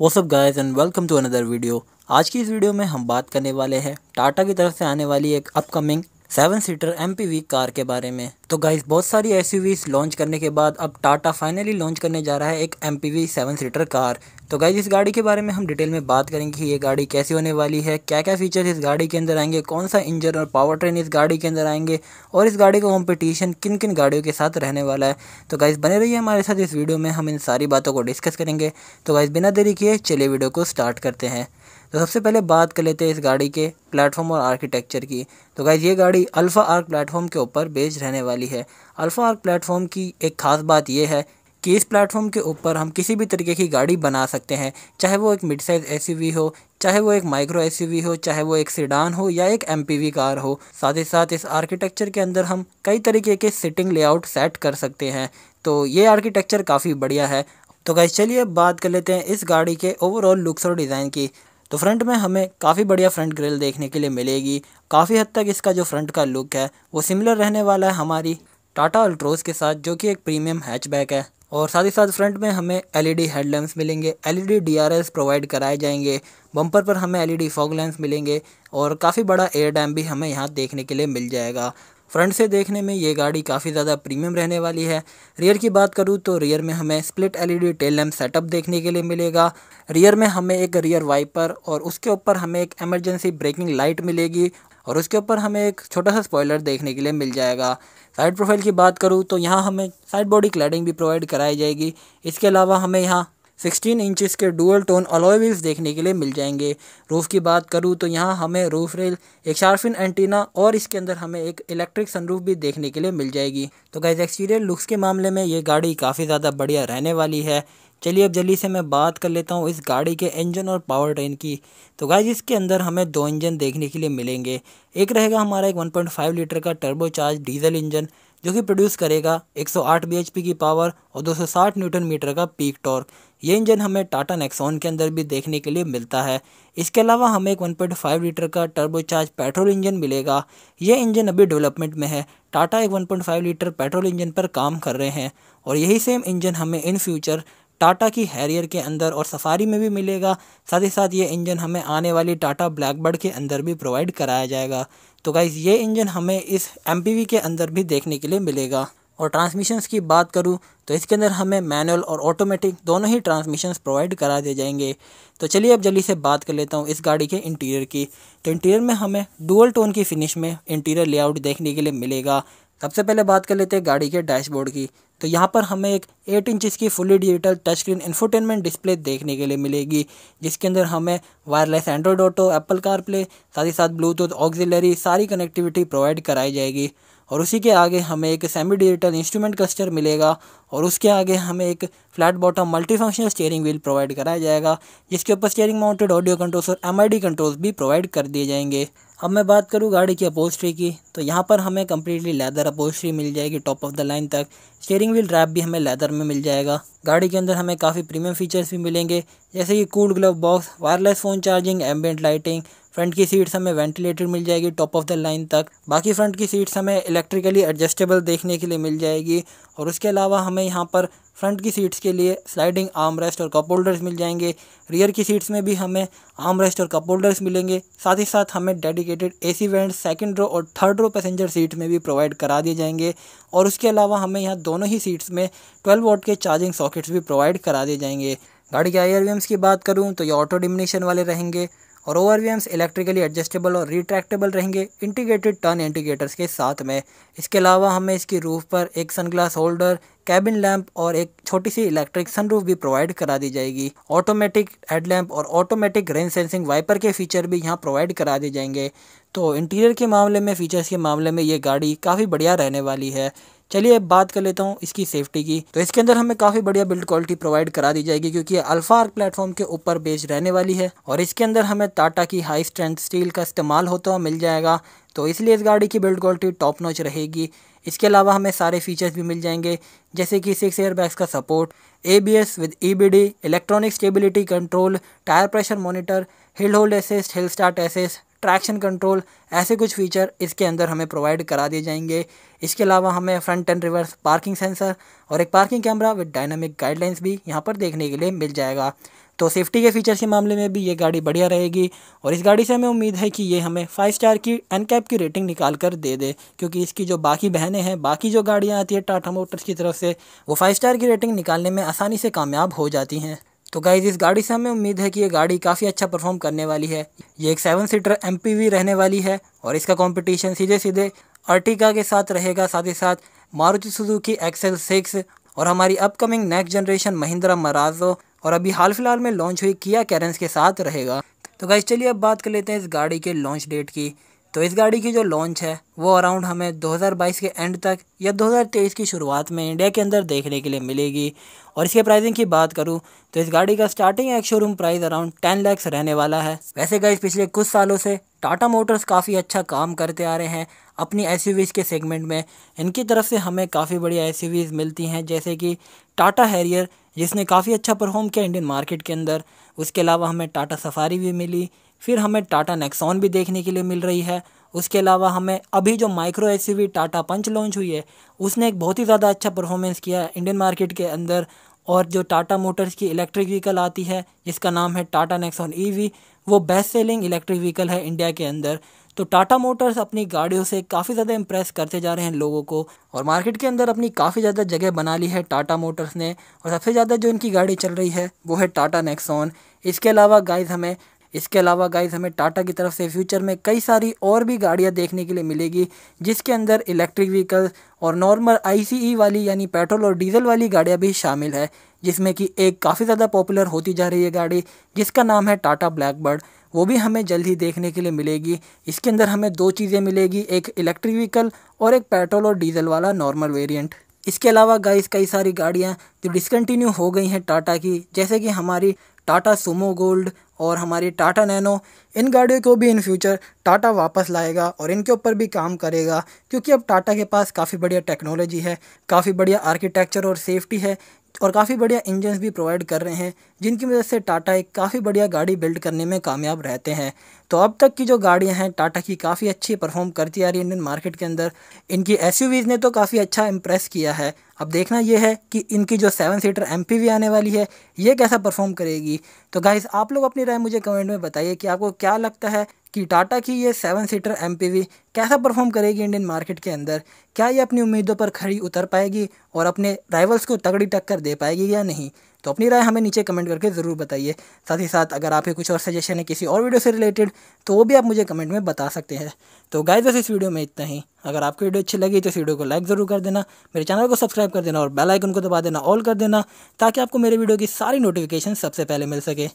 वो सब guys and welcome to another video आज की इस वीडियो में हम बात करने वाले हैं टाटा की तरफ से आने वाली एक upcoming seven seater M car के बारे में तो गाइस बहुत सारी एस लॉन्च करने के बाद अब टाटा फाइनली लॉन्च करने जा रहा है एक एम सेवन सीटर कार तो गाइज इस गाड़ी के बारे में हम डिटेल में बात करेंगे कि ये गाड़ी कैसी होने वाली है क्या क्या फीचर्स इस गाड़ी के अंदर आएंगे कौन सा इंजन और पावर ट्रेन इस गाड़ी के अंदर आएंगे और इस गाड़ी का कॉम्पिटिशन किन किन गाड़ियों के साथ रहने वाला है तो गाइज बने रही हमारे साथ इस वीडियो में हम इन सारी बातों को डिस्कस करेंगे तो गाइज बिना देरी किए चले वीडियो को स्टार्ट करते हैं तो सबसे पहले बात कर लेते हैं इस गाड़ी के प्लेटफॉर्म और आर्किटेक्चर की तो गाइज ये गाड़ी अल्फ़ा आर्क प्लेटफॉर्म के ऊपर बेस्ड रहने वाली है अल्फ़ा आर्क प्लेटफॉर्म की एक ख़ास बात यह है कि इस प्लेटफॉर्म के ऊपर हम किसी भी तरीके की गाड़ी बना सकते हैं चाहे वो एक मिड साइज़ एसयूवी हो चाहे वो एक माइक्रो ए हो चाहे वो एक सीडान हो या एक एम कार हो साथ ही साथ इस आर्किटेक्चर के अंदर हम कई तरीके के सिटिंग लेआउट सेट कर सकते हैं तो ये आर्किटेक्चर काफ़ी बढ़िया है तो गाइज चलिए बात कर लेते हैं इस गाड़ी के ओवरऑल लुक्स और डिज़ाइन की तो फ्रंट में हमें काफ़ी बढ़िया फ्रंट ग्रिल देखने के लिए मिलेगी काफ़ी हद तक इसका जो फ्रंट का लुक है वो सिमिलर रहने वाला है हमारी टाटा अल्ट्रोज के साथ जो कि एक प्रीमियम हैचबैक है और साथ ही साथ फ्रंट में हमें एलईडी हेडलैम्प्स मिलेंगे एलईडी डीआरएस प्रोवाइड कराए जाएंगे बम्पर पर हमें एलईडी फॉग लैंप्स मिलेंगे और काफ़ी बड़ा एयर डैम भी हमें यहाँ देखने के लिए मिल जाएगा फ्रंट से देखने में ये गाड़ी काफ़ी ज़्यादा प्रीमियम रहने वाली है रियर की बात करूँ तो रियर में हमें split LED tail lamp setup देखने के लिए मिलेगा रियर में हमें एक रियर वाइपर और उसके ऊपर हमें एक एमरजेंसी ब्रेकिंग लाइट मिलेगी और उसके ऊपर हमें एक छोटा सा स्पॉयलर देखने के लिए मिल जाएगा साइड प्रोफाइल की बात करूँ तो यहाँ हमें साइड बॉडी क्लैडिंग भी प्रोवाइड कराई जाएगी इसके अलावा हमें यहाँ सिक्सटीन इंचज़ के डुअल टोन अलॉय व्हील्स देखने के लिए मिल जाएंगे रूफ़ की बात करूँ तो यहाँ हमें रूफ रेल एक शार्फिन एंटीना और इसके अंदर हमें एक इलेक्ट्रिक सनरूफ भी देखने के लिए मिल जाएगी तो गैज़ एक्सटीरियर लुक्स के मामले में ये गाड़ी काफ़ी ज़्यादा बढ़िया रहने वाली है चलिए अब जल्दी से मैं बात कर लेता हूँ इस गाड़ी के इंजन और पावर ट्रेन की तो गाइज इसके अंदर हमें दो इंजन देखने के लिए मिलेंगे एक रहेगा हमारा एक 1.5 लीटर का टर्बो चार्ज डीजल इंजन जो कि प्रोड्यूस करेगा 108 bhp की पावर और 260 न्यूटन मीटर का पीक टॉर्क ये इंजन हमें टाटा नेक्सॉन के अंदर भी देखने के लिए मिलता है इसके अलावा हमें एक 1.5 लीटर का टर्बोचार्ज पेट्रोल इंजन मिलेगा ये इंजन अभी डेवलपमेंट में है टाटा एक 1.5 लीटर पेट्रोल इंजन पर काम कर रहे हैं और यही सेम इंजन हमें इन फ्यूचर टाटा की हैरियर के अंदर और सफारी में भी मिलेगा साथ ही साथ ये इंजन हमें आने वाली टाटा ब्लैकबर्ड के अंदर भी प्रोवाइड कराया जाएगा तो गाइज़ ये इंजन हमें इस एम के अंदर भी देखने के लिए मिलेगा और ट्रांसमिशंस की बात करूँ तो इसके अंदर हमें मैनुअल और ऑटोमेटिक दोनों ही ट्रांसमिशंस प्रोवाइड करा दिए जाएंगे तो चलिए अब जल्दी से बात कर लेता हूँ इस गाड़ी के इंटीरियर की तो इंटीरियर में हमें डुअल टोन की फिनिश में इंटीरियर लेआउट देखने के लिए मिलेगा सबसे पहले बात कर लेते हैं गाड़ी के डैशबोर्ड की तो यहाँ पर हमें एक एट इंचज़ की fully digital touch screen infotainment display देखने के लिए मिलेगी जिसके अंदर हमें wireless Android Auto Apple CarPlay साथ ही साथ ब्लूटूथ ऑक्सिलरी सारी कनेक्टिविटी प्रोवाइड कराई जाएगी और उसी के आगे हमें एक सेमी डिजिटल इंस्ट्रूमेंट क्लस्टर मिलेगा और उसके आगे हमें एक flat bottom multifunctional steering wheel provide कराया जाएगा जिसके ऊपर स्टेयरिंग माउंटेड ऑडियो कंट्रोल्स और एम कंट्रोल्स भी प्रोवाइड कर दिए जाएंगे अब मैं बात करूँ गाड़ी की अपोस्ट्री की तो यहाँ पर हमें कम्प्लीटली लेदर अपोस्ट्री मिल जाएगी टॉप ऑफ द लाइन तक स्टेयरिंग व्हील रैप भी हमें लेदर में मिल जाएगा गाड़ी के अंदर हमें काफ़ी प्रीमियम फीचर्स भी मिलेंगे जैसे कि cool glove box wireless phone charging ambient lighting front की सीट्स हमें वेंटिलेटर मिल जाएगी टॉप ऑफ द लाइन तक बाकी फ्रंट की सीट्स हमें इलेक्ट्रिकली एडजस्टेबल देखने के लिए मिल जाएगी और उसके अलावा हमें यहाँ पर फ्रंट की सीट्स के लिए स्लाइडिंग आर्म रेस्ट और कप होल्डर्स मिल जाएंगे रियर की सीट्स में भी हमें आर्म रेस्ट और कप होल्डर्स मिलेंगे साथ ही साथ हमें dedicated AC vent second row और थर्ड रो पैसेंजर सीट में भी प्रोवाइड करा दिए जाएंगे और उसके अलावा हमें यहाँ दोनों ही सीट्स में ट्वेल्व वोट के चार्जिंग सॉकेट्स भी प्रोवाइड करा दिए जाएंगे गाड़ी के आई की बात करूँ तो ये ऑटो डिमिनेशन वाले रहेंगे और ओवरवीएम्स इलेक्ट्रिकली एडजस्टेबल और रिट्रैक्टेबल रहेंगे इंटीग्रेटेड टर्न इंडिकेटर्स के साथ में इसके अलावा हमें इसकी रूफ पर एक सनग्लास होल्डर कैबिन लैंप और एक छोटी सी इलेक्ट्रिक सनरूफ भी प्रोवाइड करा दी जाएगी ऑटोमेटिक हेडलैम्प और ऑटोमेटिक रेन सेंसिंग वाइपर के फीचर भी यहाँ प्रोवाइड करा दिए जाएंगे तो इंटीरियर के मामले में फीचर्स के मामले में ये गाड़ी काफ़ी बढ़िया रहने वाली है चलिए अब बात कर लेता हूँ इसकी सेफ्टी की तो इसके अंदर हमें काफ़ी बढ़िया बिल्ड क्वालिटी प्रोवाइड करा दी जाएगी क्योंकि अल्फा आर्क प्लेटफॉर्म के ऊपर बेस रहने वाली है और इसके अंदर हमें टाटा की हाई स्ट्रेंथ स्टील का इस्तेमाल होता हुआ मिल जाएगा तो इसलिए इस गाड़ी की बिल्ड क्वालिटी टॉप नॉच रहेगी इसके अलावा हमें सारे फीचर्स भी मिल जाएंगे जैसे कि सिक्स एयरबैग्स का support A B S with E B D electronic stability control tyre pressure monitor hill hold assist hill start assist traction control ऐसे कुछ फीचर इसके अंदर हमें प्रोवाइड करा दिए जाएंगे इसके अलावा हमें front and reverse parking sensor और एक parking camera with dynamic guidelines भी यहाँ पर देखने के लिए मिल जाएगा तो सेफ्टी के फीचर्स के मामले में भी ये गाड़ी बढ़िया रहेगी और इस गाड़ी से हमें उम्मीद है कि ये हमें फाइव स्टार की एन कैप की रेटिंग निकाल कर दे दे क्योंकि इसकी जो बाकी बहनें हैं बाकी जो गाड़ियाँ आती है टाटा मोटर्स की तरफ से वो फाइव स्टार की रेटिंग निकालने में आसानी से कामयाब हो जाती हैं तो गाइज इस गाड़ी से हमें उम्मीद है कि ये गाड़ी काफ़ी अच्छा परफॉर्म करने वाली है ये एक सेवन सीटर एम रहने वाली है और इसका कॉम्पिटिशन सीधे सीधे अर्टिका के साथ रहेगा साथ ही साथ मारुति सुजुकी एक्सेल सिक्स और हमारी upcoming next generation Mahindra Marazzo और अभी हाल फिलहाल में लॉन्च हुई किया कैरेंस के साथ रहेगा तो गाइज चलिए अब बात कर लेते हैं इस गाड़ी के लॉन्च डेट की तो इस गाड़ी की जो लॉन्च है वो अराउंड हमें 2022 के एंड तक या 2023 की शुरुआत में इंडिया के अंदर देखने के लिए मिलेगी और इसके प्राइसिंग की बात करूँ तो इस गाड़ी का स्टार्टिंग एक शोरूम प्राइस अराउंड 10 लैक्स रहने वाला है वैसे गाइस पिछले कुछ सालों से टाटा मोटर्स काफ़ी अच्छा काम करते आ रहे हैं अपनी एस के सेगमेंट में इनकी तरफ से हमें काफ़ी बड़ी एस मिलती हैं जैसे कि टाटा हैरियर जिसने काफ़ी अच्छा परफॉर्म किया इंडियन मार्केट के अंदर उसके अलावा हमें टाटा सफारी भी मिली फिर हमें टाटा नेक्सॉन भी देखने के लिए मिल रही है उसके अलावा हमें अभी जो micro S Tata Punch launch हुई है उसने एक बहुत ही ज़्यादा अच्छा परफॉर्मेंस किया है इंडियन मार्केट के अंदर और जो टाटा मोटर्स की इलेक्ट्रिक व्हीकल आती है जिसका नाम है टाटा नेक्सॉन ईवी e वो बेस्ट सेलिंग इलेक्ट्रिक व्हीकल है इंडिया के अंदर तो टाटा मोटर्स अपनी गाड़ियों से काफ़ी ज़्यादा इंप्रेस करते जा रहे हैं लोगों को और मार्केट के अंदर अपनी काफ़ी ज़्यादा जगह बना ली है टाटा मोटर्स ने और सबसे ज़्यादा जो इनकी गाड़ी चल रही है वो है टाटा नेक्सॉन इसके अलावा गाइज हमें इसके अलावा गाइस हमें टाटा की तरफ से फ्यूचर में कई सारी और भी गाड़ियाँ देखने के लिए मिलेगी जिसके अंदर इलेक्ट्रिक व्हीकल और नॉर्मल आई e वाली यानी पेट्रोल और डीजल वाली गाड़ियाँ भी शामिल है जिसमें कि एक काफ़ी ज़्यादा पॉपुलर होती जा रही है गाड़ी जिसका नाम है टाटा ब्लैक वो भी हमें जल्द ही देखने के लिए मिलेगी इसके अंदर हमें दो चीज़ें मिलेगी एक इलेक्ट्रिक व्हीकल और एक पेट्रोल और डीजल वाला नॉर्मल वेरिएंट इसके अलावा गाइस कई सारी गाड़ियाँ जो डिसकंटिन्यू हो गई हैं टाटा की जैसे कि हमारी टाटा सुमो गोल्ड और हमारी टाटा नैनो इन गाड़ियों को भी इन फ्यूचर टाटा वापस लाएगा और इनके ऊपर भी काम करेगा क्योंकि अब टाटा के पास काफ़ी बढ़िया टेक्नोलॉजी है काफ़ी बढ़िया आर्किटेक्चर और सेफ्टी है और काफ़ी बढ़िया इंजन भी प्रोवाइड कर रहे हैं जिनकी वजह से टाटा एक काफ़ी बढ़िया गाड़ी बिल्ड करने में कामयाब रहते हैं तो अब तक की जो गाड़ियां हैं टाटा की काफ़ी अच्छी परफॉर्म करती आ रही है इंडियन मार्केट के अंदर इनकी एस ने तो काफ़ी अच्छा इम्प्रेस किया है अब देखना यह है कि इनकी जो सेवन सीटर एम आने वाली है ये कैसा परफॉर्म करेगी तो गाइज़ आप लोग अपनी राय मुझे कमेंट में बताइए कि आपको क्या लगता है कि टाटा की ये सेवन सीटर एम कैसा परफॉर्म करेगी इंडियन मार्केट के अंदर क्या ये अपनी उम्मीदों पर खड़ी उतर पाएगी और अपने राइवल्स को तगड़ी टक्कर दे पाएगी या नहीं तो अपनी राय हमें नीचे कमेंट करके ज़रूर बताइए साथ ही साथ अगर आपके कुछ और सजेशन है किसी और वीडियो से रिलेटेड तो वो भी आप मुझे कमेंट में बता सकते हैं तो गाय बस इस वीडियो में इतना ही अगर आपको वीडियो अच्छी लगी तो इस वीडियो को लाइक ज़रूर कर देना मेरे चैनल को सब्सक्राइब कर देना और बेल आइकन को दबा देना ऑल कर देना ताकि आपको मेरे वीडियो की सारी नोटिफिकेशन सबसे पहले मिल सके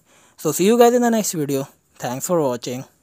so see you guys in the next video thanks for watching